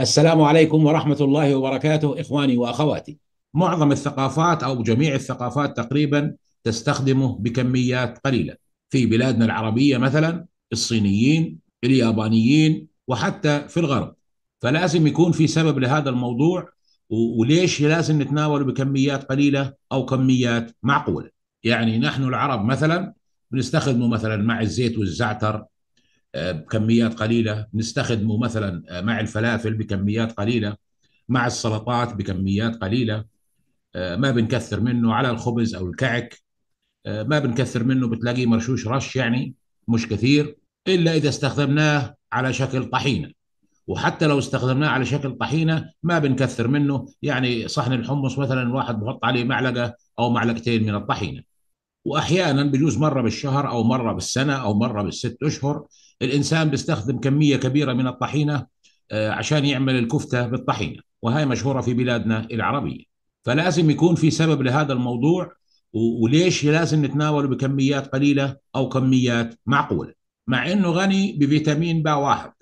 السلام عليكم ورحمة الله وبركاته إخواني وأخواتي معظم الثقافات أو جميع الثقافات تقريبا تستخدمه بكميات قليلة في بلادنا العربية مثلا الصينيين اليابانيين وحتى في الغرب فلازم يكون في سبب لهذا الموضوع وليش لازم نتناوله بكميات قليلة أو كميات معقولة يعني نحن العرب مثلا بنستخدمه مثلا مع الزيت والزعتر بكميات قليله نستخدمه مثلا آه، مع الفلافل بكميات قليله مع السلطات بكميات قليله آه، ما بنكثر منه على الخبز او الكعك آه، ما بنكثر منه بتلاقيه مرشوش رش يعني مش كثير الا اذا استخدمناه على شكل طحينه وحتى لو استخدمناه على شكل طحينه ما بنكثر منه يعني صحن الحمص مثلا واحد بحط عليه معلقه او معلقتين من الطحينه واحيانا بجوز مره بالشهر او مره بالسنه او مره بالست اشهر الانسان بيستخدم كميه كبيره من الطحينه آه، عشان يعمل الكفته بالطحينه وهي مشهوره في بلادنا العربيه فلازم يكون في سبب لهذا الموضوع وليش لازم نتناوله بكميات قليله او كميات معقوله مع انه غني بفيتامين ب واحد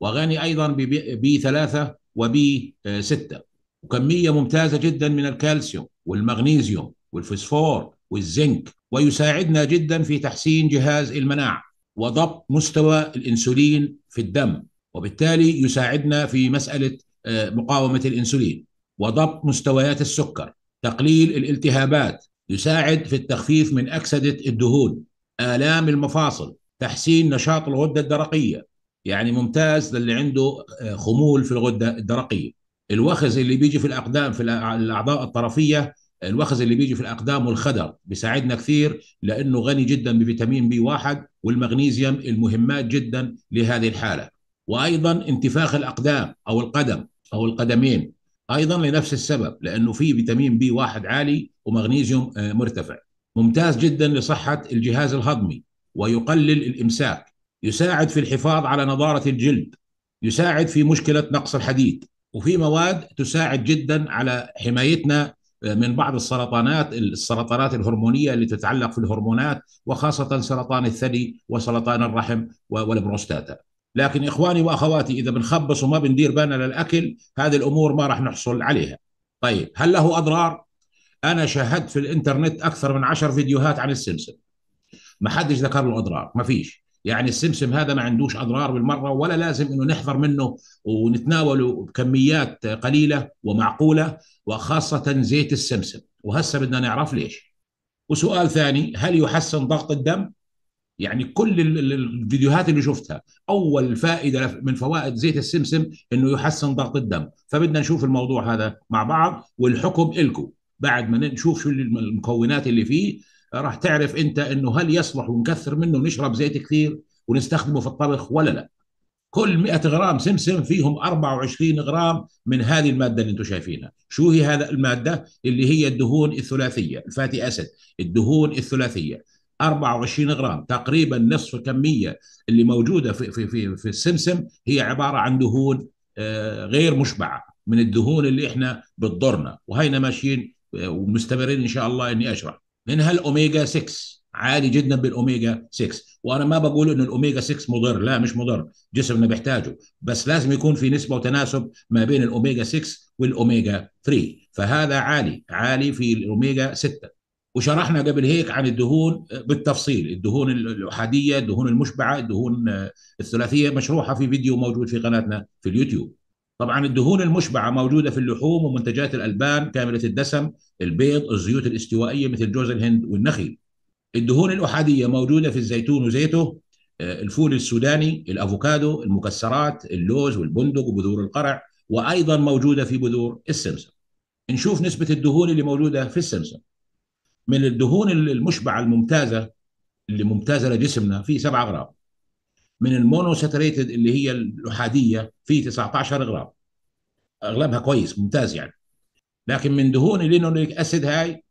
وغني ايضا ببي ثلاثه وبي آه، سته وكميه ممتازه جدا من الكالسيوم والمغنيسيوم والفوسفور والزنك ويساعدنا جدا في تحسين جهاز المناعه وضبط مستوى الانسولين في الدم وبالتالي يساعدنا في مساله آه، مقاومه الانسولين وضبط مستويات السكر تقليل الالتهابات يساعد في التخفيف من اكسده الدهون الام المفاصل تحسين نشاط الغده الدرقيه يعني ممتاز للي عنده آه، خمول في الغده الدرقيه الوخز اللي بيجي في الاقدام في الاعضاء الطرفيه الوخز اللي بيجي في الاقدام والخدر بيساعدنا كثير لانه غني جدا بفيتامين بي واحد والمغنيزيوم المهمات جدا لهذه الحاله وايضا انتفاخ الاقدام او القدم او القدمين ايضا لنفس السبب لانه في فيتامين بي واحد عالي ومغنيزيوم آه، مرتفع ممتاز جدا لصحه الجهاز الهضمي ويقلل الامساك يساعد في الحفاظ على نضاره الجلد يساعد في مشكله نقص الحديد وفي مواد تساعد جدا على حمايتنا من بعض السرطانات السرطانات الهرمونيه اللي تتعلق في الهرمونات وخاصه سرطان الثدي وسرطان الرحم والبروستاتا. لكن اخواني واخواتي اذا بنخبص وما بندير بالنا للاكل هذه الامور ما راح نحصل عليها. طيب هل له اضرار؟ انا شاهدت في الانترنت اكثر من عشر فيديوهات عن السمسم. ما حدش ذكر له اضرار، ما فيش. يعني السمسم هذا ما عندوش اضرار بالمره ولا لازم انه نحذر منه ونتناوله بكميات قليله ومعقوله وخاصه زيت السمسم وهسه بدنا نعرف ليش وسؤال ثاني هل يحسن ضغط الدم يعني كل الفيديوهات اللي شفتها اول فائده من فوائد زيت السمسم انه يحسن ضغط الدم فبدنا نشوف الموضوع هذا مع بعض والحكم لكم بعد ما نشوف شو المكونات اللي فيه راح تعرف انت انه هل يصلح ونكثر منه ونشرب زيت كثير ونستخدمه في الطبخ ولا لا كل 100 غرام سمسم فيهم 24 غرام من هذه الماده اللي انتم شايفينها شو هي هذا الماده اللي هي الدهون الثلاثيه الفاتي اسيد الدهون الثلاثيه 24 غرام تقريبا نصف الكميه اللي موجوده في في في, في السمسم هي عباره عن دهون آه، غير مشبعه من الدهون اللي احنا بتضرنا وهينا ماشيين آه، ومستمرين ان شاء الله اني اشرح منها الاوميجا 6 عالي جدا بالاوميجا 6 وانا ما بقول ان الاوميجا 6 مضر لا مش مضر جسمنا بيحتاجه بس لازم يكون في نسبه وتناسب ما بين الاوميجا 6 والاوميجا 3 فهذا عالي عالي في الاوميجا 6 وشرحنا قبل هيك عن الدهون بالتفصيل الدهون الاحاديه الدهون المشبعه الدهون الثلاثيه مشروحه في فيديو موجود في قناتنا في اليوتيوب طبعا الدهون المشبعه موجوده في اللحوم ومنتجات الالبان كامله الدسم، البيض، الزيوت الاستوائيه مثل جوز الهند والنخيل. الدهون الاحاديه موجوده في الزيتون وزيته، آه، الفول السوداني، الافوكادو، المكسرات، اللوز والبندق وبذور القرع، وايضا موجوده في بذور السمسم. نشوف نسبه الدهون اللي موجوده في السمسم. من الدهون المشبعه الممتازه اللي ممتازه لجسمنا في 7 غرام. من المونوساتريتد اللي هي الاحاديه في 19 غرام اغلبها كويس ممتاز يعني لكن من دهون اللينوليك اسيد هاي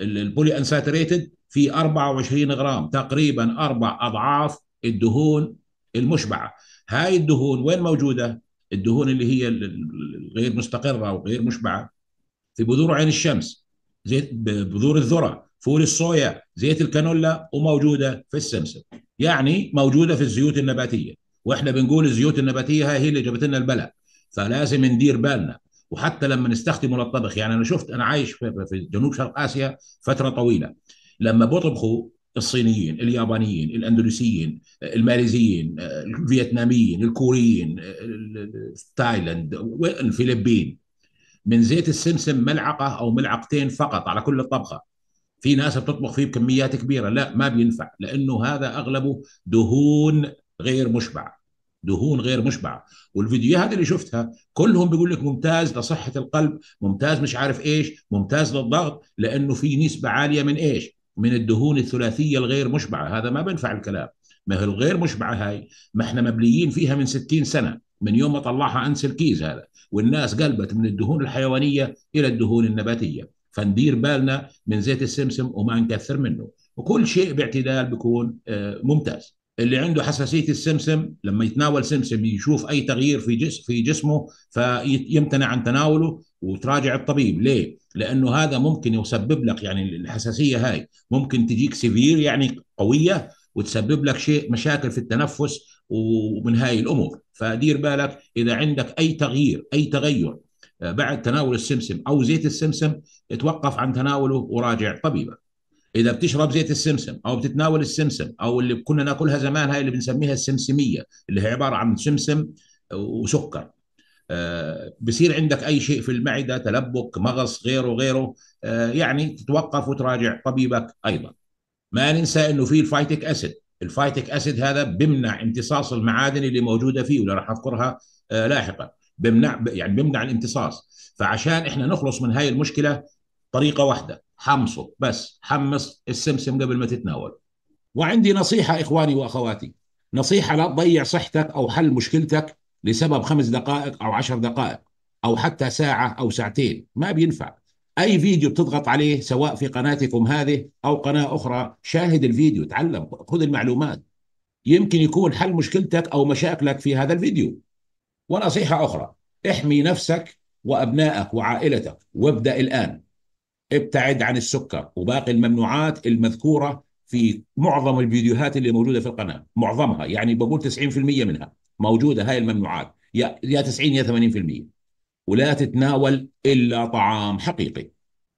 البولي انساتريتد في 24 غرام تقريبا اربع اضعاف الدهون المشبعه هاي الدهون وين موجوده الدهون اللي هي غير مستقره وغير مشبعه في بذور عين الشمس زيت بذور الذره فول الصويا زيت الكانولا وموجوده في السمسم يعني موجوده في الزيوت النباتيه واحنا بنقول الزيوت النباتيه هي اللي جابت لنا البلاء فلازم ندير بالنا وحتى لما نستخدمه للطبخ يعني انا شفت انا عايش في جنوب شرق اسيا فتره طويله لما بطبخوا الصينيين اليابانيين الاندونيسيين الماليزيين الفيتناميين الكوريين تايلاند الفلبين من زيت السمسم ملعقه او ملعقتين فقط على كل الطبخه في ناس بتطبخ فيه بكميات كبيره لا ما بينفع لانه هذا اغلبه دهون غير مشبعه دهون غير مشبعه والفيديوهات اللي شفتها كلهم بيقول لك ممتاز لصحه القلب ممتاز مش عارف ايش ممتاز للضغط لانه في نسبه عاليه من ايش من الدهون الثلاثيه الغير مشبعه هذا ما بينفع الكلام ما هي الغير مشبعه هاي ما احنا مبليين فيها من 60 سنه من يوم ما طلعها انسل كيز هذا والناس قلبت من الدهون الحيوانيه الى الدهون النباتيه فندير بالنا من زيت السمسم وما نكثر منه وكل شيء باعتدال بيكون آه، ممتاز اللي عنده حساسيه السمسم لما يتناول سمسم يشوف اي تغيير في جس في جسمه فيمتنع عن تناوله وتراجع الطبيب ليه لانه هذا ممكن يسبب لك يعني الحساسيه هاي ممكن تجيك سيفير يعني قويه وتسبب لك شيء مشاكل في التنفس ومن هاي الامور فدير بالك اذا عندك اي تغيير اي تغير بعد تناول السمسم او زيت السمسم توقف عن تناوله وراجع طبيبك اذا بتشرب زيت السمسم او بتتناول السمسم او اللي كنا ناكلها زمان هاي اللي بنسميها السمسميه اللي هي عباره عن سمسم وسكر آه، بصير عندك اي شيء في المعده تلبك مغص غيره غيره آه، يعني تتوقف وتراجع طبيبك ايضا ما ننسى انه في الفايتك اسيد الفايتك اسيد هذا بيمنع امتصاص المعادن اللي موجوده فيه ولا راح اذكرها آه، لاحقا بمنع يعني بمنع الامتصاص فعشان احنا نخلص من هاي المشكله طريقه واحده حمصه بس حمص السمسم قبل ما تتناول وعندي نصيحه اخواني واخواتي نصيحه لا تضيع صحتك او حل مشكلتك لسبب خمس دقائق او عشر دقائق او حتى ساعه او ساعتين ما بينفع اي فيديو بتضغط عليه سواء في قناتكم هذه او قناه اخرى شاهد الفيديو تعلم خذ المعلومات يمكن يكون حل مشكلتك او مشاكلك في هذا الفيديو ونصيحة أخرى احمي نفسك وأبنائك وعائلتك وابدأ الآن ابتعد عن السكر وباقي الممنوعات المذكورة في معظم الفيديوهات اللي موجودة في القناة معظمها يعني بقول 90% منها موجودة هاي الممنوعات يا 90 يا 80% ولا تتناول إلا طعام حقيقي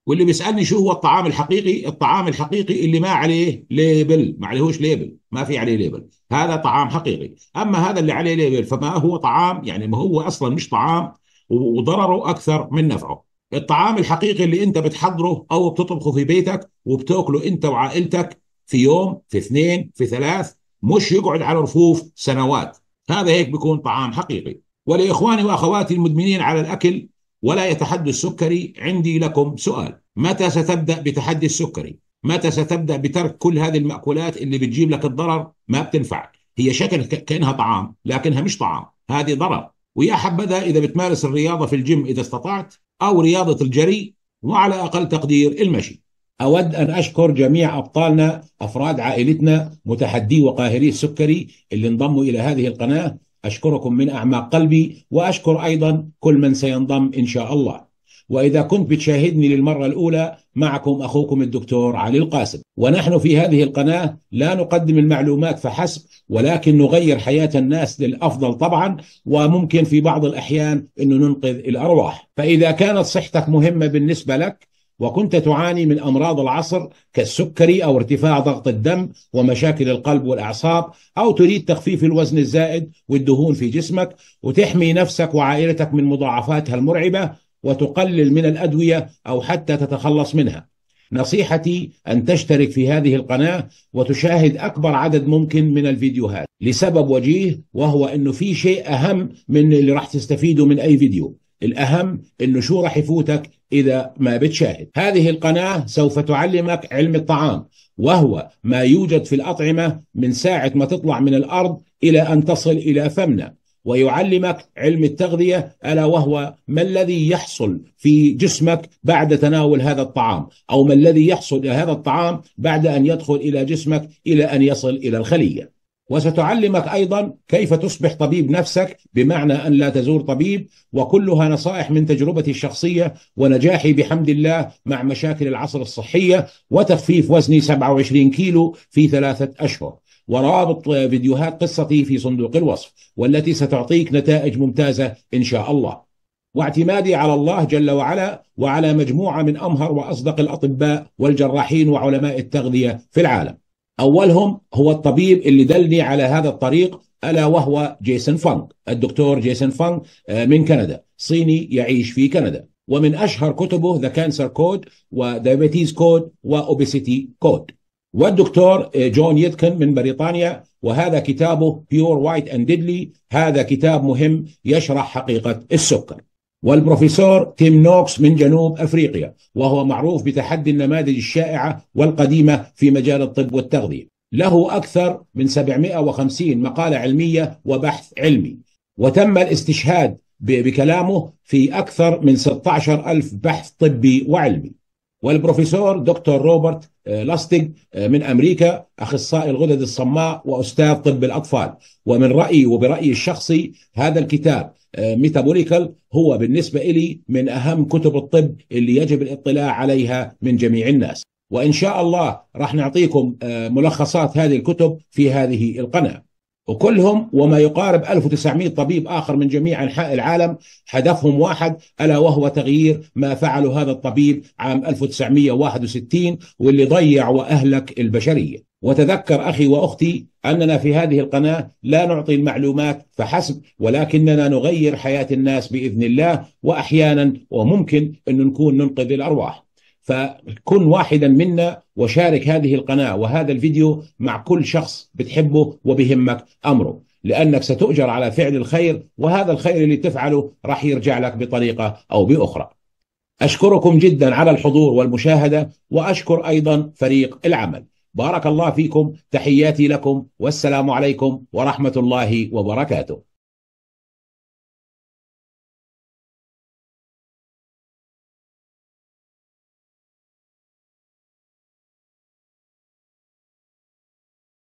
واللي بيسالني شو هو الطعام الحقيقي الطعام الحقيقي اللي ما عليه ليبل ما عليهوش ليبل ما في عليه ليبل هذا طعام حقيقي اما هذا اللي عليه ليبل فما هو طعام يعني ما هو اصلا مش طعام وضرره اكثر من نفعه الطعام الحقيقي اللي انت بتحضره او بتطبخه في بيتك وبتاكله انت وعائلتك في يوم في اثنين في ثلاث مش يقعد على رفوف سنوات هذا هيك بيكون طعام حقيقي ولاخواني واخواتي المدمنين على الاكل ولا يتحدى السكري عندي لكم سؤال متى ستبدأ بتحدي السكري متى ستبدأ بترك كل هذه المأكولات اللي بتجيب لك الضرر ما بتنفعك هي شكل كأنها طعام لكنها مش طعام هذه ضرر ويا حبذا إذا بتمارس الرياضة في الجيم إذا استطعت أو رياضة الجري وعلى أقل تقدير المشي أود أن أشكر جميع أبطالنا أفراد عائلتنا متحدي وقاهري السكري اللي انضموا إلى هذه القناة أشكركم من أعماق قلبي وأشكر أيضا كل من سينضم إن شاء الله وإذا كنت بتشاهدني للمرة الأولى معكم أخوكم الدكتور علي القاسم ونحن في هذه القناة لا نقدم المعلومات فحسب ولكن نغير حياة الناس للأفضل طبعا وممكن في بعض الأحيان أن ننقذ الأرواح فإذا كانت صحتك مهمة بالنسبة لك وكنت تعاني من امراض العصر كالسكري او ارتفاع ضغط الدم ومشاكل القلب والاعصاب او تريد تخفيف الوزن الزائد والدهون في جسمك وتحمي نفسك وعائلتك من مضاعفاتها المرعبه وتقلل من الادويه او حتى تتخلص منها. نصيحتي ان تشترك في هذه القناه وتشاهد اكبر عدد ممكن من الفيديوهات لسبب وجيه وهو انه في شيء اهم من اللي راح تستفيده من اي فيديو. الأهم أنه شو راح يفوتك إذا ما بتشاهد هذه القناة سوف تعلمك علم الطعام وهو ما يوجد في الأطعمة من ساعة ما تطلع من الأرض إلى أن تصل إلى فمنا ويعلمك علم التغذية ألا وهو ما الذي يحصل في جسمك بعد تناول هذا الطعام أو ما الذي يحصل إلى هذا الطعام بعد أن يدخل إلى جسمك إلى أن يصل إلى الخلية وستعلمك أيضا كيف تصبح طبيب نفسك بمعنى أن لا تزور طبيب وكلها نصائح من تجربتي الشخصية ونجاحي بحمد الله مع مشاكل العصر الصحية وتخفيف وزني 27 كيلو في ثلاثة أشهر ورابط فيديوهات قصتي في صندوق الوصف والتي ستعطيك نتائج ممتازة إن شاء الله واعتمادي على الله جل وعلا وعلى مجموعة من أمهر وأصدق الأطباء والجراحين وعلماء التغذية في العالم أولهم هو الطبيب اللي دلني على هذا الطريق ألا وهو جيسون فانك الدكتور جيسون فانك آه، من كندا صيني يعيش في كندا ومن أشهر كتبه ذا كانسر كود ودايابيتيز كود وأوبيسيتي كود والدكتور آه، جون يدكن من بريطانيا وهذا كتابه بيور وايت اند ديدلي هذا كتاب مهم يشرح حقيقة السكر والبروفيسور تيم نوكس من جنوب افريقيا وهو معروف بتحدي النماذج الشائعه والقديمه في مجال الطب والتغذيه. له اكثر من 750 مقاله علميه وبحث علمي وتم الاستشهاد بكلامه في اكثر من 16 ألف بحث طبي وعلمي. والبروفيسور دكتور روبرت آه، لاستيج آه، من امريكا اخصائي الغدد الصماء واستاذ طب الاطفال ومن رايي وبرايي الشخصي هذا الكتاب ميتابوليكال هو بالنسبة إلي من أهم كتب الطب اللي يجب الاطلاع عليها من جميع الناس وإن شاء الله راح نعطيكم آه، ملخصات هذه الكتب في هذه القناة وكلهم وما يقارب 1900 طبيب آخر من جميع أنحاء العالم هدفهم واحد ألا وهو تغيير ما فعله هذا الطبيب عام 1961 واللي ضيع وأهلك البشرية وتذكر أخي وأختي أننا في هذه القناة لا نعطي المعلومات فحسب ولكننا نغير حياة الناس بإذن الله وأحيانا وممكن أن نكون ننقذ الأرواح فكن واحدا منا وشارك هذه القناة وهذا الفيديو مع كل شخص بتحبه وبهمك أمره لأنك ستؤجر على فعل الخير وهذا الخير اللي تفعله راح يرجع لك بطريقة أو بأخرى أشكركم جدا على الحضور والمشاهدة وأشكر أيضا فريق العمل بارك الله فيكم تحياتي لكم والسلام عليكم ورحمه الله وبركاته